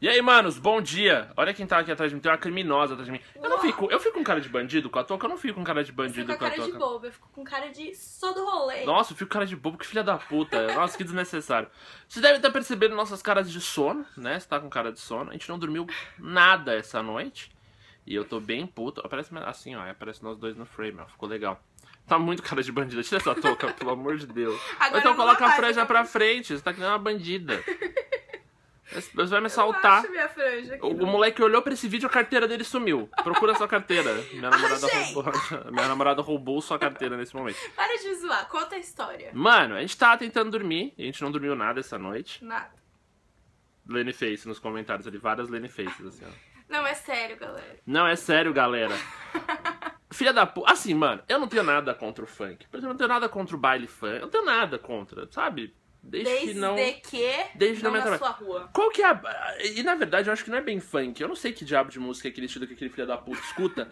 E aí, manos, bom dia. Olha quem tá aqui atrás de mim, tem uma criminosa atrás de mim. Eu não fico, eu fico com cara de bandido com a toca, eu não fico com cara de bandido com a toca. Eu fico com cara de bobo, eu fico com cara de só do rolê. Nossa, eu fico com cara de bobo, que filha da puta. Nossa, que desnecessário. Você deve estar percebendo nossas caras de sono, né? Você tá com cara de sono. A gente não dormiu nada essa noite. E eu tô bem puto. Aparece assim, ó, aparece nós dois no frame, ó. Ficou legal. Tá muito cara de bandida. Tira essa touca, pelo amor de Deus. Agora então coloca a franja pra frente. Você tá que nem uma bandida. Você vai me assaltar. O, o, moleque olhou pra esse vídeo a carteira dele sumiu. Procura sua carteira. Minha ah, namorada, roubou, minha namorada roubou sua carteira nesse momento. Para de zoar, conta a história. Mano, a gente tava tentando dormir. A gente não dormiu nada essa noite. Nada. Lenny Face nos comentários ali, várias Lenny Faces, assim, ó. Não, é sério, galera. Não, é sério, galera. Filha da puta. Assim, mano, eu não tenho nada contra o funk. Eu não tenho nada contra o baile funk. Eu não tenho nada contra, sabe? Desde, desde que não. Que desde não, não na sua rua. Qual que é a. E na verdade eu acho que não é bem funk. Eu não sei que diabo de música é aquele estilo que aquele filho da puta escuta.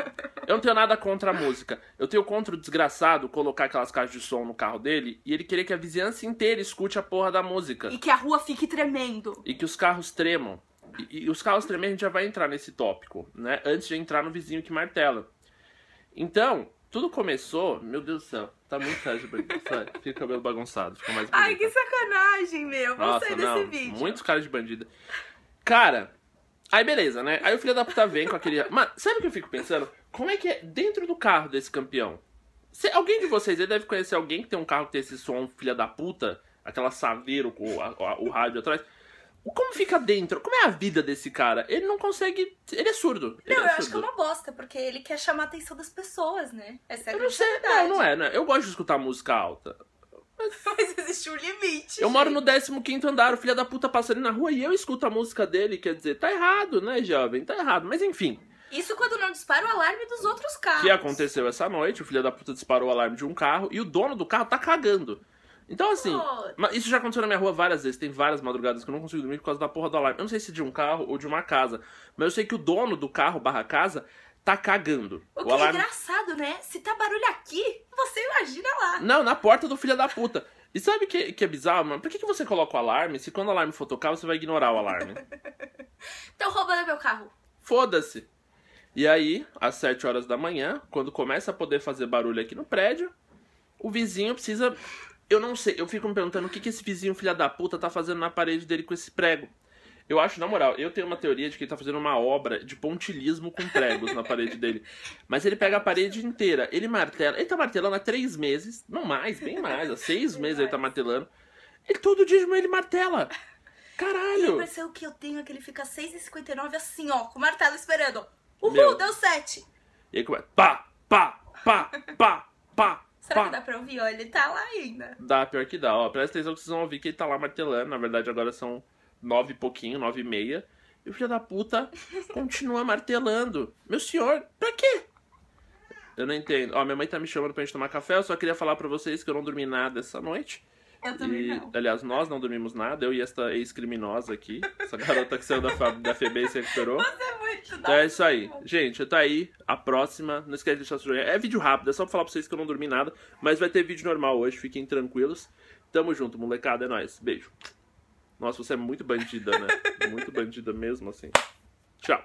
eu não tenho nada contra a música. Eu tenho contra o desgraçado colocar aquelas caixas de som no carro dele e ele querer que a vizinhança inteira escute a porra da música. E que a rua fique tremendo. E que os carros tremam. E, e os carros tremem a gente já vai entrar nesse tópico, né? Antes de entrar no vizinho que martela. Então, tudo começou, meu Deus do céu, tá muito Sérgio Bandido. Fica cabelo bagunçado, fica mais bonito. Ai, que sacanagem, meu. vou Nossa, sair desse não, vídeo. Muitos caras de bandida. Cara, aí beleza, né? Aí o filho da puta vem com aquele. Mano, sabe o que eu fico pensando? Como é que é dentro do carro desse campeão? Se, alguém de vocês aí deve conhecer alguém que tem um carro que tem esse som filha da puta, aquela saveiro com a, o rádio atrás. Como fica dentro? Como é a vida desse cara? Ele não consegue. Ele é surdo. Não, é eu surdo. acho que é uma bosta, porque ele quer chamar a atenção das pessoas, né? Essa é eu não é sei. Não, não é, né? Eu gosto de escutar música alta. Mas existe um limite. Eu gente. moro no 15 andar, o filho da puta passa ali na rua e eu escuto a música dele. Quer dizer, tá errado, né, jovem? Tá errado. Mas enfim. Isso quando não dispara o alarme dos outros carros. O que aconteceu essa noite? O filho da puta disparou o alarme de um carro e o dono do carro tá cagando. Então, assim, mas isso já aconteceu na minha rua várias vezes. Tem várias madrugadas que eu não consigo dormir por causa da porra do alarme. Eu não sei se de um carro ou de uma casa, mas eu sei que o dono do carro barra casa tá cagando. O, o que é alarme... é engraçado, né? Se tá barulho aqui, você imagina lá. Não, na porta do filho da puta. E sabe que, que é bizarro, mano? Por que, que você coloca o alarme se quando o alarme for tocar, você vai ignorar o alarme? Estão roubando meu carro. Foda-se. E aí, às 7 horas da manhã, quando começa a poder fazer barulho aqui no prédio, o vizinho precisa eu não sei, eu fico me perguntando o que, que esse vizinho filha da puta tá fazendo na parede dele com esse prego. Eu acho, na moral, eu tenho uma teoria de que ele tá fazendo uma obra de pontilhismo com pregos na parede dele. Mas ele pega a parede inteira, ele martela. Ele tá martelando há três meses, não mais, bem mais, há seis bem meses mais. ele tá martelando. e todo dia de manhã ele martela. Caralho! E, mas o que eu tenho é que ele fica 6h59 assim, ó, com o martelo esperando. Uhul, Meu. deu sete. E aí começa. Pá, pá, pá, pá, pá, Será que dá pra ouvir? Olha, ele tá lá ainda. Dá, pior que dá. Ó, presta atenção que vocês vão ouvir que ele tá lá martelando. Na verdade, agora são nove e pouquinho, nove e meia. E o filho da puta continua martelando. Meu senhor, pra quê? Eu não entendo. Ó, minha mãe tá me chamando pra gente tomar café. Eu só queria falar pra vocês que eu não dormi nada essa noite. Eu também e, não. Aliás, nós não dormimos nada. Eu e esta ex-criminosa aqui. Essa garota que saiu da, da FEB e se recuperou. Você é Então é isso aí. Gente, tá aí. A próxima. Não esquece de deixar seu joinha. É vídeo rápido, é só pra falar pra vocês que eu não dormi nada. Mas vai ter vídeo normal hoje, fiquem tranquilos. Tamo junto, molecada. É nóis. Beijo. Nossa, você é muito bandida, né? muito bandida mesmo, assim. Tchau.